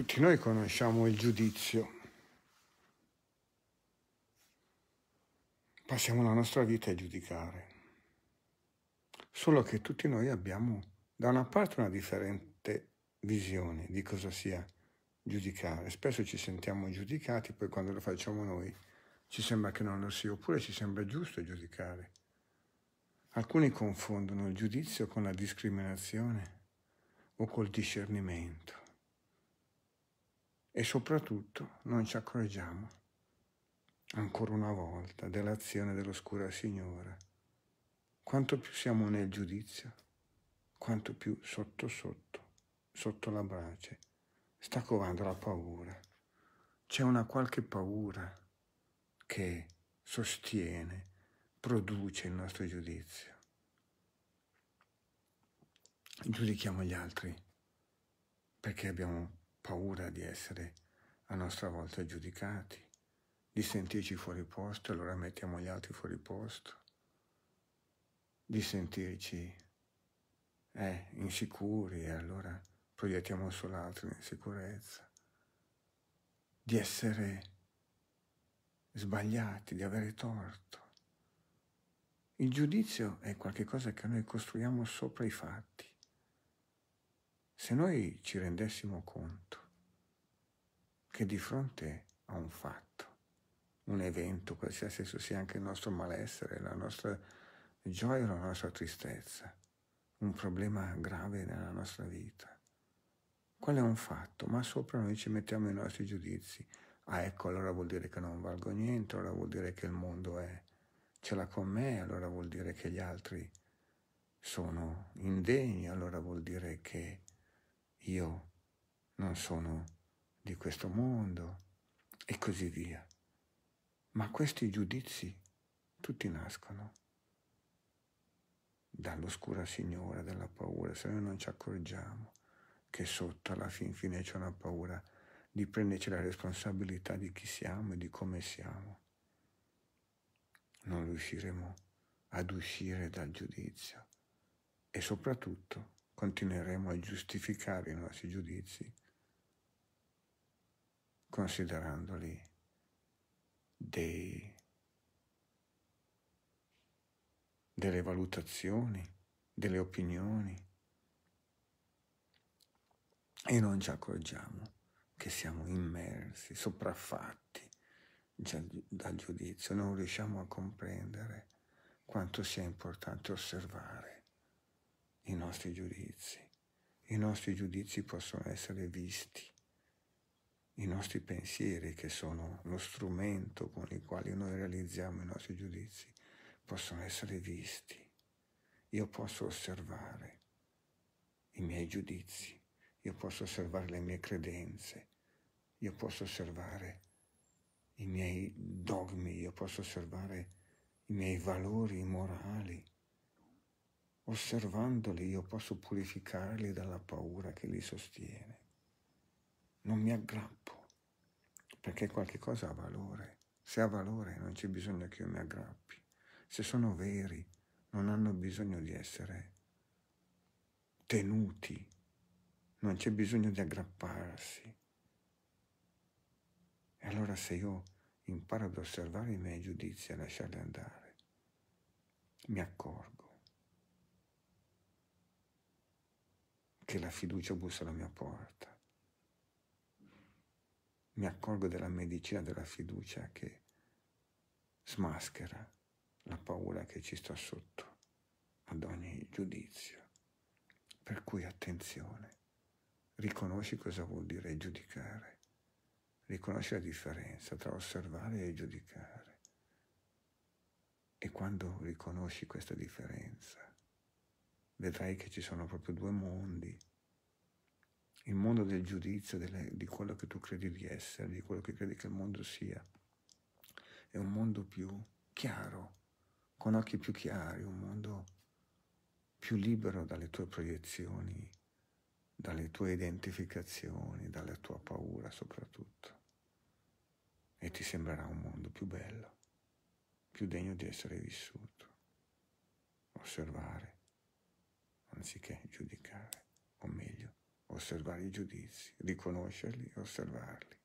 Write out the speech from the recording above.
Tutti noi conosciamo il giudizio. Passiamo la nostra vita a giudicare. Solo che tutti noi abbiamo da una parte una differente visione di cosa sia giudicare. Spesso ci sentiamo giudicati, poi quando lo facciamo noi ci sembra che non lo sia, oppure ci sembra giusto giudicare. Alcuni confondono il giudizio con la discriminazione o col discernimento e soprattutto non ci accorgiamo, ancora una volta, dell'azione dell'oscura Signora. Quanto più siamo nel giudizio, quanto più sotto sotto, sotto la brace, sta covando la paura. C'è una qualche paura che sostiene, produce il nostro giudizio. Giudichiamo gli altri perché abbiamo paura di essere a nostra volta giudicati, di sentirci fuori posto, allora mettiamo gli altri fuori posto, di sentirci eh, insicuri e allora proiettiamo sull'altro l'insicurezza, di essere sbagliati, di avere torto. Il giudizio è qualcosa che noi costruiamo sopra i fatti. Se noi ci rendessimo conto che di fronte a un fatto, un evento, qualsiasi esso sia anche il nostro malessere, la nostra gioia la nostra tristezza, un problema grave nella nostra vita, quello è un fatto, ma sopra noi ci mettiamo i nostri giudizi. Ah ecco, allora vuol dire che non valgo niente, allora vuol dire che il mondo è, ce l'ha con me, allora vuol dire che gli altri sono indegni, allora vuol dire che io non sono di questo mondo e così via. Ma questi giudizi tutti nascono dall'oscura signora della paura, se noi non ci accorgiamo che sotto alla fin fine c'è una paura di prenderci la responsabilità di chi siamo e di come siamo, non riusciremo ad uscire dal giudizio e soprattutto continueremo a giustificare i nostri giudizi considerandoli dei, delle valutazioni, delle opinioni e non ci accorgiamo che siamo immersi, sopraffatti dal giudizio, non riusciamo a comprendere quanto sia importante osservare i nostri giudizi. I nostri giudizi possono essere visti, i nostri pensieri che sono lo strumento con il quale noi realizziamo i nostri giudizi possono essere visti. Io posso osservare i miei giudizi, io posso osservare le mie credenze, io posso osservare i miei dogmi, io posso osservare i miei valori morali Osservandoli io posso purificarli dalla paura che li sostiene. Non mi aggrappo, perché qualche cosa ha valore. Se ha valore non c'è bisogno che io mi aggrappi. Se sono veri, non hanno bisogno di essere tenuti, non c'è bisogno di aggrapparsi. E allora se io imparo ad osservare i miei giudizi e a lasciarli andare, mi accorgo che la fiducia bussa alla mia porta. Mi accorgo della medicina della fiducia che smaschera la paura che ci sta sotto ad ogni giudizio. Per cui attenzione, riconosci cosa vuol dire giudicare, riconosci la differenza tra osservare e giudicare. E quando riconosci questa differenza, vedrai che ci sono proprio due mondi. Il mondo del giudizio, delle, di quello che tu credi di essere, di quello che credi che il mondo sia. È un mondo più chiaro, con occhi più chiari, un mondo più libero dalle tue proiezioni, dalle tue identificazioni, dalla tua paura soprattutto. E ti sembrerà un mondo più bello, più degno di essere vissuto. Osservare anziché giudicare, o meglio, osservare i giudizi, riconoscerli e osservarli.